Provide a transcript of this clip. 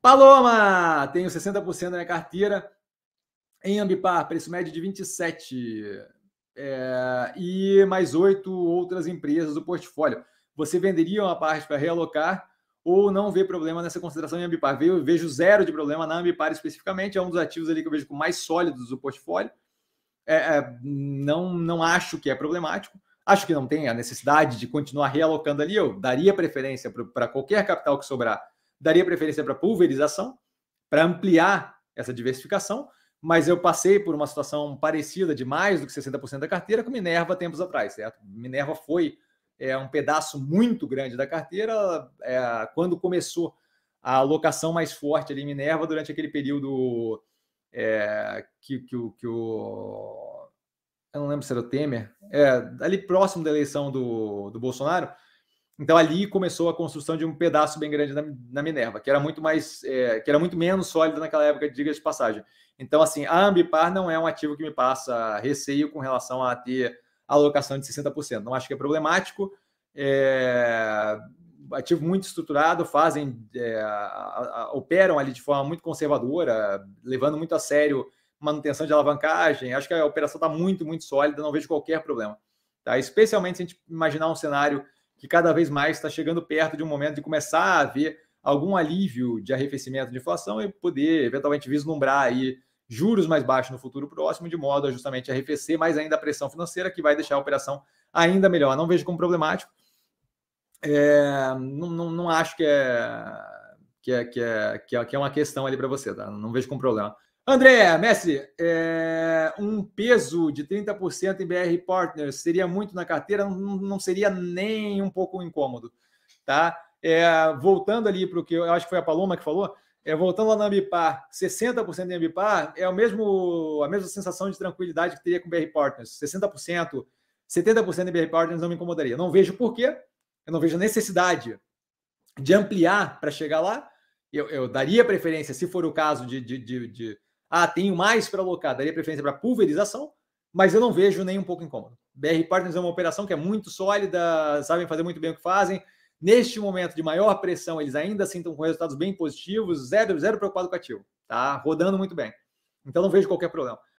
Paloma! Tenho 60% da minha carteira em Ambipar, preço médio de 27. É, e mais oito outras empresas do portfólio. Você venderia uma parte para realocar ou não vê problema nessa consideração em Ambipar? Eu vejo zero de problema na Ambipar especificamente, é um dos ativos ali que eu vejo com mais sólidos do portfólio. É, é, não, não acho que é problemático. Acho que não tem a necessidade de continuar realocando ali. Eu daria preferência para qualquer capital que sobrar daria preferência para pulverização, para ampliar essa diversificação, mas eu passei por uma situação parecida de mais do que 60% da carteira com Minerva tempos atrás, certo? Minerva foi é, um pedaço muito grande da carteira é, quando começou a alocação mais forte ali em Minerva durante aquele período é, que, que, que o. Eu não lembro se era o Temer, é, ali próximo da eleição do, do Bolsonaro, então ali começou a construção de um pedaço bem grande na, na Minerva, que era muito mais, é, que era muito menos sólida naquela época, diga de passagem. Então assim, a Ambipar não é um ativo que me passa receio com relação a ter alocação de 60%. Não acho que é problemático. É, ativo muito estruturado, fazem, é, operam ali de forma muito conservadora, levando muito a sério manutenção de alavancagem. Acho que a operação está muito, muito sólida, não vejo qualquer problema. Tá? Especialmente se a gente imaginar um cenário que cada vez mais está chegando perto de um momento de começar a haver algum alívio de arrefecimento de inflação e poder eventualmente vislumbrar aí juros mais baixos no futuro próximo, de modo a justamente arrefecer mais ainda a pressão financeira, que vai deixar a operação ainda melhor. Não vejo como problemático. É, não, não, não, acho que é, que, é, que, é, que, é, é uma questão ali para você, tá? Não vejo como problema. André, Messi, é, um peso de 30% em BR Partners seria muito na carteira, não, não seria nem um pouco incômodo, tá? É, voltando ali para o que eu acho que foi a Paloma que falou, é, voltando lá na Ambipar, 60% em Ambipar é o mesmo, a mesma sensação de tranquilidade que teria com BR Partners, 60%, 70% em BR Partners não me incomodaria. Não vejo porquê, eu não vejo necessidade de ampliar para chegar lá, eu, eu, daria preferência, se for o caso, de, de, de, de ah, tenho mais para alocar, daria preferência para pulverização, mas eu não vejo nem um pouco incômodo. BR Partners é uma operação que é muito sólida, sabem fazer muito bem o que fazem. Neste momento de maior pressão, eles ainda assim estão com resultados bem positivos, zero, zero preocupado com ativo, tá? Rodando muito bem. Então não vejo qualquer problema.